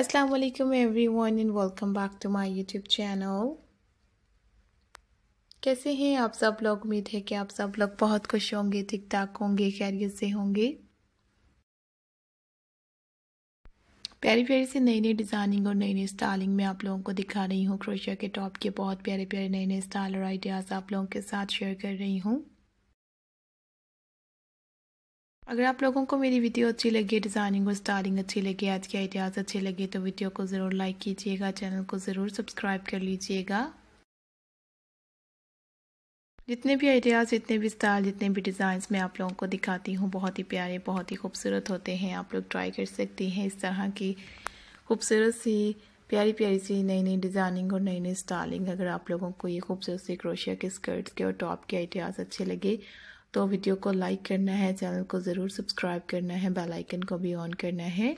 अस्सलाम वालेकुम everyone and welcome back to my YouTube channel कैसे हैं आप सब लोग उम्मीद है कि आप सब लोग बहुत खुश होंगे ठीक ठाक होंगे खैरियत से होंगे प्यारी प्यारी से नई नई डिज़ाइनिंग और नई नई स्टाइलिंग में आप लोगों को दिखा रही हूँ क्रोशिया के टॉप के बहुत प्यारे प्यारे नए नए स्टाइल और आइडियाज़ आप लोगों के साथ शेयर कर रही हूँ अगर आप लोगों को मेरी वीडियो अच्छी लगी डिज़ाइनिंग और स्टाइलिंग अच्छी लगी आज के आइडियाज़ अच्छे लगे तो वीडियो को ज़रूर लाइक कीजिएगा चैनल को ज़रूर सब्सक्राइब कर लीजिएगा जितने भी आइडियाज़ जितने भी स्टाइल जितने भी डिज़ाइंस मैं आप लोगों को दिखाती हूँ बहुत ही प्यारे बहुत ही खूबसूरत होते हैं आप लोग ट्राई कर सकते हैं इस तरह की खूबसूरत सी प्यारी प्यारी सी नई नई डिज़ाइनिंग और नई नई स्टाइलिंग अगर आप लोगों को ये खूबसूरत सी क्रोशिया के स्कर्ट्स के और टॉप के आइडियाज़ अच्छे लगे तो वीडियो को लाइक करना है चैनल को ज़रूर सब्सक्राइब करना है बेल आइकन को भी ऑन करना है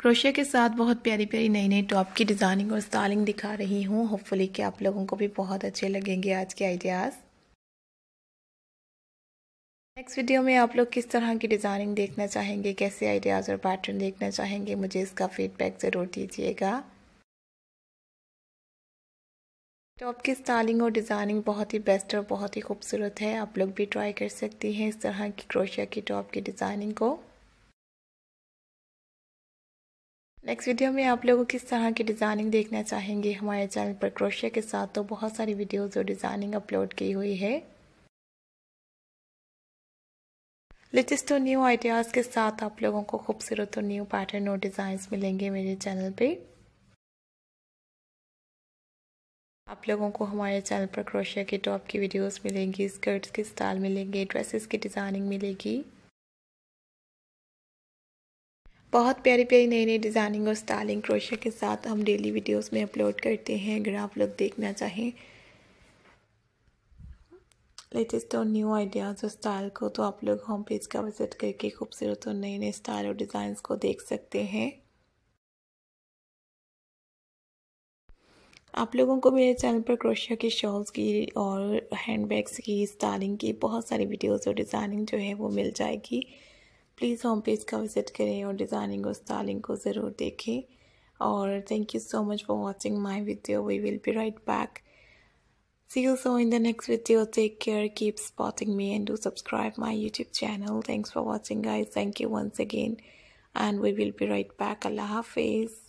क्रोशिया के साथ बहुत प्यारी प्यारी नई नई टॉप की डिज़ाइनिंग और स्टाइलिंग दिखा रही हूँ होपफुली कि आप लोगों को भी बहुत अच्छे लगेंगे आज के आइडियाज़ नेक्स्ट वीडियो में आप लोग किस तरह की डिज़ाइनिंग देखना चाहेंगे कैसे आइडियाज़ और पैटर्न देखना चाहेंगे मुझे इसका फीडबैक ज़रूर दीजिएगा टॉप की स्टाइलिंग और डिज़ाइनिंग बहुत ही बेस्ट और बहुत ही खूबसूरत है आप लोग भी ट्राई कर सकती हैं इस तरह की क्रोशिया की टॉप की डिज़ाइनिंग को नेक्स्ट वीडियो में आप लोगों किस तरह की डिज़ाइनिंग देखना चाहेंगे हमारे चैनल पर क्रोशिया के साथ तो बहुत सारी वीडियोज़ और डिज़ाइनिंग अपलोड की हुई है लेटेस्ट और न्यू आइडियाज़ के साथ आप लोगों को खूबसूरत और न्यू पैटर्न और डिज़ाइंस मिलेंगे मेरे चैनल पे आप लोगों को हमारे चैनल पर क्रोशिया के टॉप की वीडियोस मिलेंगी स्कर्ट्स के स्टाइल मिलेंगे ड्रेसेस की डिज़ाइनिंग मिलेगी बहुत प्यारी प्यारी नई नई डिज़ाइनिंग और स्टाइलिंग क्रोशिया के साथ हम डेली वीडियोस में अपलोड करते हैं अगर आप लोग देखना चाहें लेटेस्ट और न्यू आइडियाज़ और स्टाइल को तो आप लोग होम पेज का विज़िट करके खूबसूरत और नए नए स्टाइल और डिज़ाइंस को देख सकते हैं आप लोगों को मेरे चैनल पर क्रोशिया की शॉल्स की और हैंड हैंडबैग्स की स्टाइलिंग की बहुत सारी वीडियोस और डिज़ाइनिंग जो है वो मिल जाएगी प्लीज़ होम पेज का विज़िट करें और डिज़ाइनिंग और स्टाइलिंग को ज़रूर देखें और thank you so much for watching my video we will be right back see you so in the next video take care keep spotting me and do subscribe my YouTube channel thanks for watching I thank you once again and we will be right back अल्लाह हाफिज़